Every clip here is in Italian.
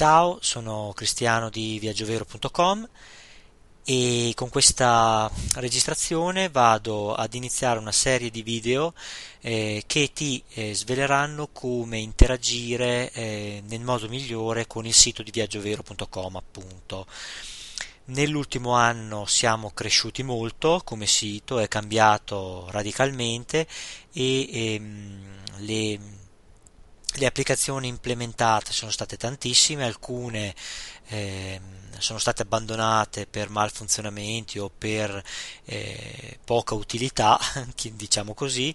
Ciao, sono Cristiano di viaggiovero.com e con questa registrazione vado ad iniziare una serie di video eh, che ti eh, sveleranno come interagire eh, nel modo migliore con il sito di viaggiovero.com appunto. Nell'ultimo anno siamo cresciuti molto come sito, è cambiato radicalmente e ehm, le le applicazioni implementate sono state tantissime, alcune eh, sono state abbandonate per malfunzionamenti o per eh, poca utilità, diciamo così,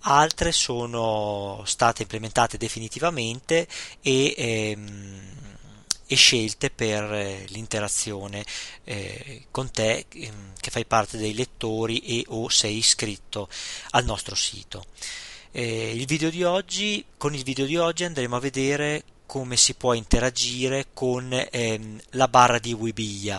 altre sono state implementate definitivamente e, ehm, e scelte per eh, l'interazione eh, con te ehm, che fai parte dei lettori e o sei iscritto al nostro sito. Eh, oggi, con il video di oggi andremo a vedere come si può interagire con ehm, la barra di Wibia.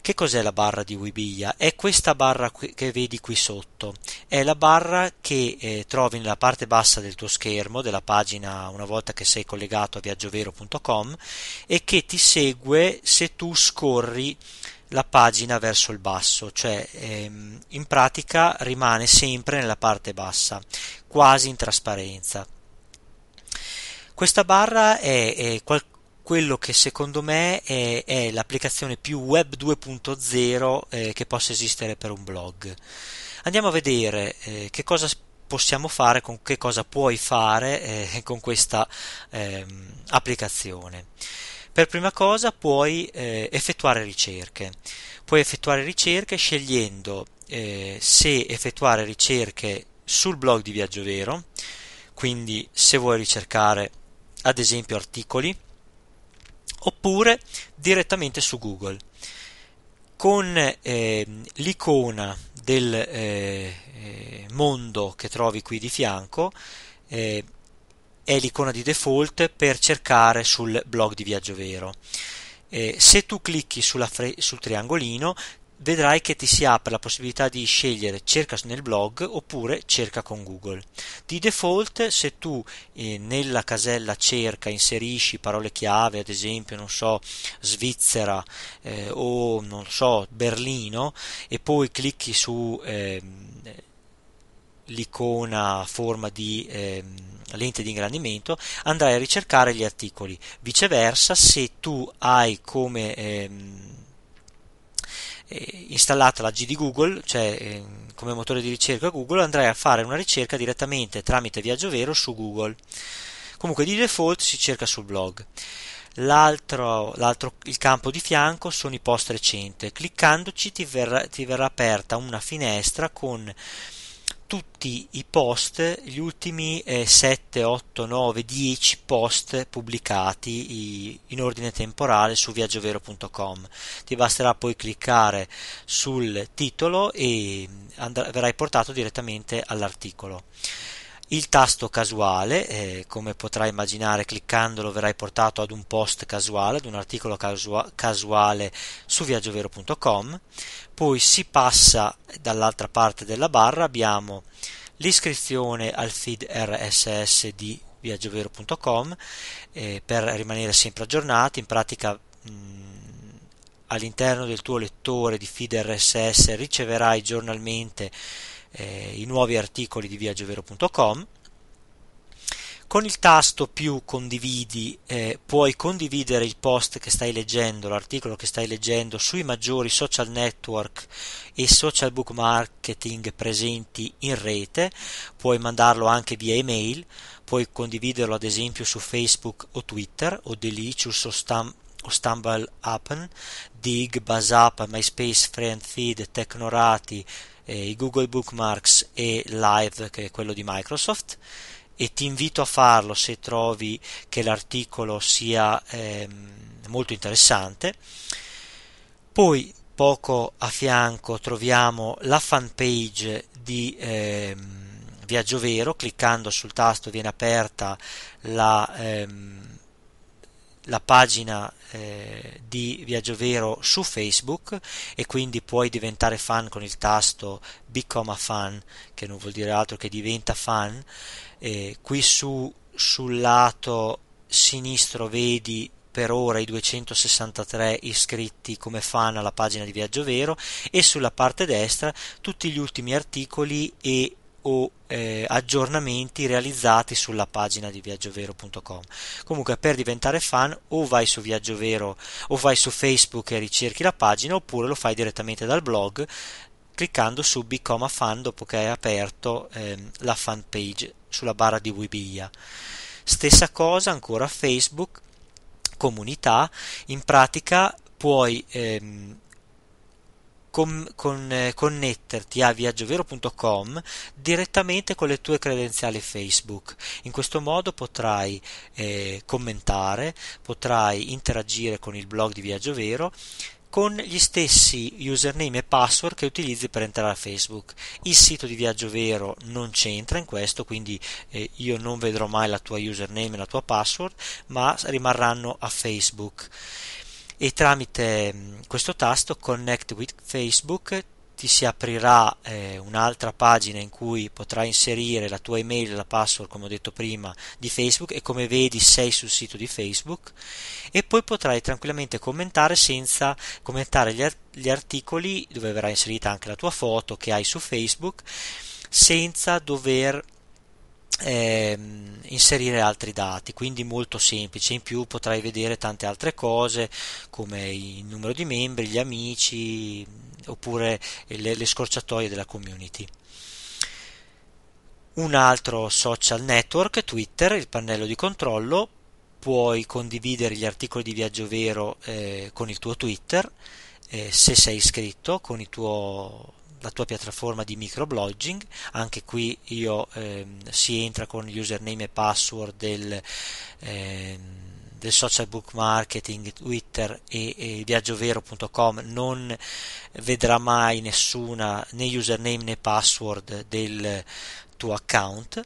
Che cos'è la barra di Wibia? È questa barra qui, che vedi qui sotto. È la barra che eh, trovi nella parte bassa del tuo schermo, della pagina una volta che sei collegato a viaggiovero.com e che ti segue se tu scorri la pagina verso il basso, cioè ehm, in pratica rimane sempre nella parte bassa quasi in trasparenza. Questa barra è, è qualcosa quello che secondo me è, è l'applicazione più web 2.0 eh, che possa esistere per un blog. Andiamo a vedere eh, che cosa possiamo fare, con che cosa puoi fare eh, con questa ehm, applicazione. Per prima cosa puoi eh, effettuare ricerche. Puoi effettuare ricerche scegliendo eh, se effettuare ricerche sul blog di Viaggio Vero, quindi se vuoi ricercare ad esempio articoli, oppure direttamente su Google. Con eh, l'icona del eh, eh, mondo che trovi qui di fianco, eh, è l'icona di default per cercare sul blog di Viaggio Vero. Eh, se tu clicchi sulla, sul triangolino vedrai che ti si apre la possibilità di scegliere cerca nel blog oppure cerca con Google. Di default se tu eh, nella casella cerca inserisci parole chiave, ad esempio, non so, Svizzera eh, o non so, Berlino e poi clicchi su eh, l'icona a forma di eh, lente di ingrandimento andrai a ricercare gli articoli viceversa se tu hai come ehm, eh, installata la G di Google, cioè eh, come motore di ricerca Google, andrai a fare una ricerca direttamente tramite Viaggio Vero su Google. Comunque di default si cerca sul blog. L'altro, l'altro, il campo di fianco sono i post recente. Cliccandoci ti verrà, ti verrà aperta una finestra con tutti i post, gli ultimi eh, 7, 8, 9, 10 post pubblicati i, in ordine temporale su viaggiovero.com. Ti basterà poi cliccare sul titolo e andr- verrai portato direttamente all'articolo. Il tasto casuale, eh, come potrai immaginare cliccandolo verrai portato ad un post casuale, ad un articolo casua- casuale su viaggiovero.com, poi si passa dall'altra parte della barra, abbiamo l'iscrizione al feed RSS di viaggiovero.com eh, per rimanere sempre aggiornati, in pratica mh, mm, all'interno del tuo lettore di feed RSS riceverai giornalmente eh, i nuovi articoli di viaggiovero.com. Con il tasto più condividi eh, puoi condividere il post che stai leggendo, l'articolo che stai leggendo sui maggiori social network e social book marketing presenti in rete, puoi mandarlo anche via email, puoi condividerlo ad esempio su Facebook o Twitter o Delicious o Stamp o Stumble Happen, Dig, BuzzUp, MySpace, FriendFeed, Tecnorati, eh, i Google Bookmarks e Live, che è quello di Microsoft, e ti invito a farlo se trovi che l'articolo sia ehm, molto interessante. Poi poco a fianco troviamo la fan page di ehm, Viaggio Vero, cliccando sul tasto viene aperta la... Ehm, la pagina eh, di Viaggio Vero su Facebook e quindi puoi diventare fan con il tasto Become a Fan, che non vuol dire altro che diventa fan. Eh, qui su, sul lato sinistro vedi per ora i 263 iscritti come fan alla pagina di Viaggio Vero e sulla parte destra tutti gli ultimi articoli e o eh, aggiornamenti realizzati sulla pagina di viaggiovero.com. Comunque per diventare fan o vai su Viaggiovero o vai su Facebook e ricerchi la pagina oppure lo fai direttamente dal blog cliccando su Become a Fan dopo che hai aperto ehm, la fan page sulla barra di Wibia. Stessa cosa ancora Facebook, comunità, in pratica puoi ehm, con, con, eh, connetterti a viaggiovero.com direttamente con le tue credenziali Facebook. In questo modo potrai eh, commentare, potrai interagire con il blog di Viaggio Vero con gli stessi username e password che utilizzi per entrare a Facebook. Il sito di Viaggio Vero non c'entra in questo, quindi eh, io non vedrò mai la tua username e la tua password, ma rimarranno a Facebook e tramite mm, questo tasto Connect with Facebook ti si aprirà eh, un'altra pagina in cui potrai inserire la tua email e la password, come ho detto prima, di Facebook e come vedi sei sul sito di Facebook e poi potrai tranquillamente commentare senza commentare gli, art- gli articoli dove verrà inserita anche la tua foto che hai su Facebook senza dover Ehm, inserire altri dati, quindi molto semplice. In più potrai vedere tante altre cose come il numero di membri, gli amici oppure le, le scorciatoie della community. Un altro social network, Twitter, il pannello di controllo, puoi condividere gli articoli di Viaggio Vero eh, con il tuo Twitter, eh, se sei iscritto, con il tuo la tua piattaforma di microblogging, anche qui io, ehm, si entra con username e password del, ehm, del social book marketing, Twitter e, e viaggiovero.com, non vedrà mai nessuna né username né password del tuo account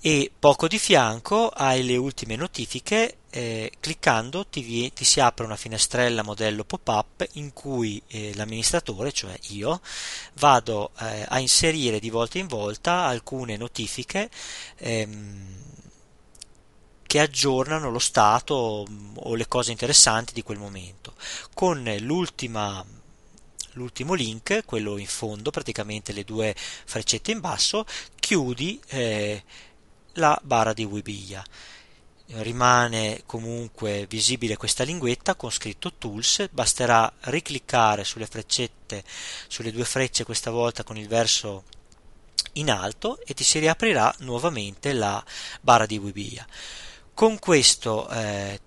e poco di fianco hai le ultime notifiche eh, cliccando ti, vi, ti, si apre una finestrella modello pop-up in cui eh, l'amministratore, cioè io, vado eh, a inserire di volta in volta alcune notifiche ehm, che aggiornano lo stato o, mm, o le cose interessanti di quel momento. Con l'ultima l'ultimo link, quello in fondo, praticamente le due freccette in basso, chiudi eh, la barra di Webiglia rimane comunque visibile questa linguetta con scritto tools basterà ricliccare sulle freccette sulle due frecce questa volta con il verso in alto e ti si riaprirà nuovamente la barra di Wibia con questo eh,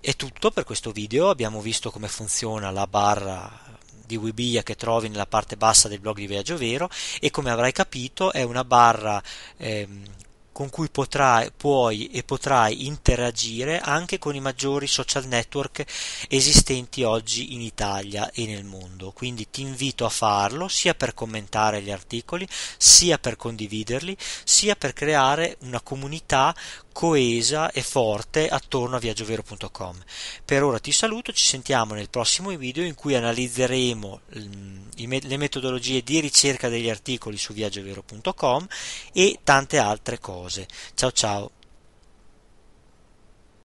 è tutto per questo video abbiamo visto come funziona la barra di Wibia che trovi nella parte bassa del blog di Viaggio Vero e come avrai capito è una barra ehm, con cui potrai, puoi e potrai interagire anche con i maggiori social network esistenti oggi in Italia e nel mondo. Quindi ti invito a farlo sia per commentare gli articoli, sia per condividerli, sia per creare una comunità coesa e forte attorno a viaggiovero.com. Per ora ti saluto, ci sentiamo nel prossimo video in cui analizzeremo mm, le metodologie di ricerca degli articoli su viaggiovero.com e tante altre cose. Ciao ciao!